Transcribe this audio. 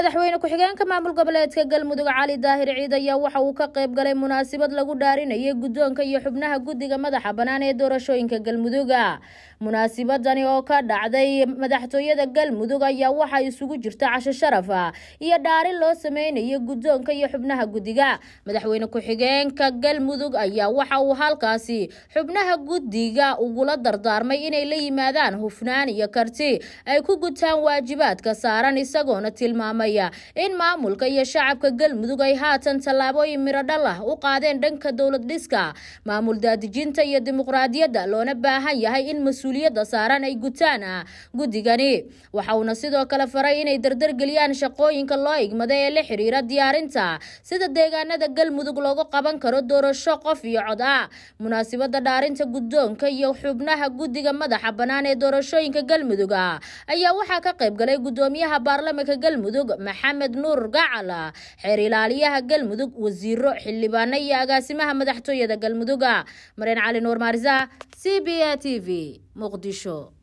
madaxweyne ku-xigeenka maamul goboleedka galmudug cali daahir ciid ayaa waxa uu ka qayb galay munaasibad lagu dhaarinayay guddoonka iyo xubnaha guddiga madaxa bannaan ee doorashooyinka galmuduga munaasibadani oo ka dhacday madaxtooyada galmudug ayaa waxaa isugu jirta casho sharaf iyo dhaarin loo sameynaya guddoonka iyo xubnaha guddiga madaxweyne ku-xigeenka galmudug ayaa waxa uu halkaasi xubnaha guddiga ugula dardaarmay inay la yimaadaan hufnaan iyo karti ay ku gutaan waajibaadka saaran isagoona tilmaamay sheegaya in maamulka iyo shacabka galmudug ay haatan tallaabooyin mirodhal ah u qaadeen dhanka dowlad dhiska maamul daadijinta iyo dimuqraadiyadda loona baahan yahay in mas-uuliyadda saaran ay gutaan ah, guddigani waxa uuna sidoo kale faray inay dardargeliyaan shaqooyinka loo igmada ee la xiriira diyaarinta sida deegaanada galmudug loogu qaban karo doorasho qof iyo cod ah munaasibada dhaarinta guddoonka iyo xubnaha guddiga madaxa bannaan ee doorashooyinka galmuduga ah, ayaa waxaa ka qayb galay guddoomiyaha baarlamanka galmudug maxamed nuur gacala xeer ilaaliyaha galmudug wasiiro xildhibaano iyo agaasimaha madaxtooyada galmuduga mareen cali nuur maariza c b a t v muqdisho